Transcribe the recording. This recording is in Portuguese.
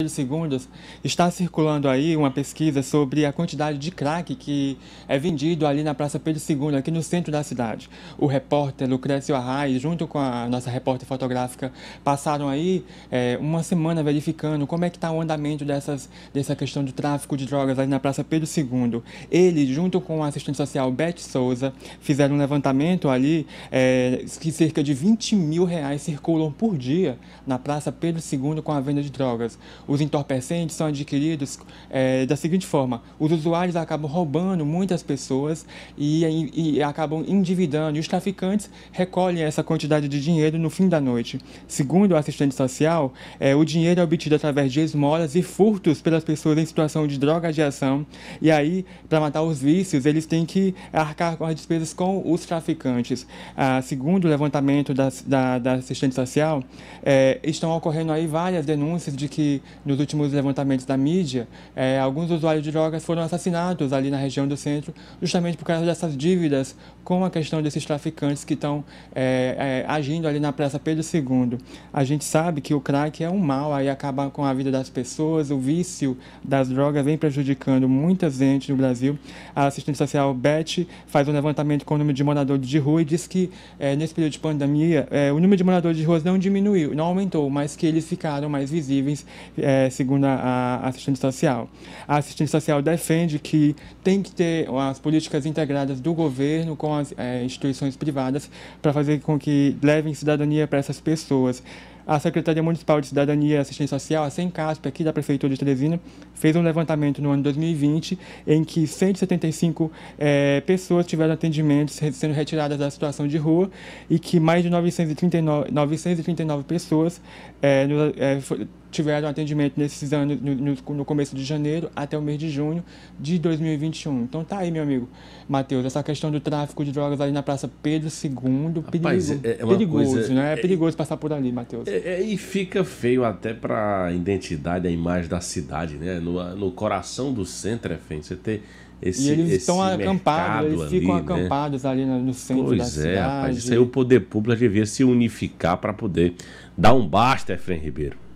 de segundos, está circulando aí uma pesquisa sobre a quantidade de crack que é vendido ali na Praça Pedro II, aqui no centro da cidade. O repórter Lucrécio Arraes, junto com a nossa repórter fotográfica, passaram aí é, uma semana verificando como é que está o andamento dessas, dessa questão do tráfico de drogas ali na Praça Pedro II. Ele, junto com a assistente social Beth Souza, fizeram um levantamento ali é, que cerca de 20 mil reais circulam por dia na Praça Pedro II com a venda de drogas os entorpecentes são adquiridos é, da seguinte forma: os usuários acabam roubando muitas pessoas e, e, e, acabam endividando, e os traficantes recolhem essa quantidade de dinheiro no fim da noite. Segundo o assistente social, é, o dinheiro é obtido através de esmolas e furtos pelas pessoas em situação de droga de ação, e aí, para matar os vícios, eles têm que arcar com as despesas com os traficantes. Ah, segundo o levantamento da, da, da assistente social, é, estão ocorrendo aí várias denúncias de que nos últimos levantamentos da mídia, é, alguns usuários de drogas foram assassinados ali na região do centro, justamente por causa dessas dívidas com a questão desses traficantes que estão é, é, agindo ali na Praça Pedro II. A gente sabe que o crack é um mal, aí acaba com a vida das pessoas, o vício das drogas vem prejudicando muita gente no Brasil. A assistente social Beth faz um levantamento com o número de moradores de rua e diz que é, nesse período de pandemia é, o número de moradores de ruas não diminuiu, não aumentou, mas que eles ficaram mais visíveis é, é, segundo a, assistente social. A assistente social defende que tem que ter as políticas integradas do governo com as é, instituições privadas para fazer com que levem cidadania para essas pessoas a Secretaria Municipal de Cidadania e Assistência Social, a SEMCASP, aqui da Prefeitura de Teresina, fez um levantamento no ano 2020 em que 175 é, eh, pessoas tiveram atendimentos sendo retiradas da situação de rua e que mais de 939, 939 pessoas é, no, é, tiveram atendimento nesses anos, no, no, começo de janeiro até o mês de junho de 2021. Então tá aí, meu amigo Matheus, essa questão do tráfico de drogas ali na Praça Pedro II, Rapaz, perigo, é, é perigoso, coisa, né? É, é perigoso passar por ali, Matheus. É, é, é, e fica feio até para a identidade, a imagem da cidade, né? No, no coração do centro, é feio. Você ter esse E eles estão acampados, eles ali, ficam né? acampados ali no centro pois da é, cidade. Pois é, rapaz. Isso aí o poder público devia se unificar para poder dar um basta, Efraim Ribeiro.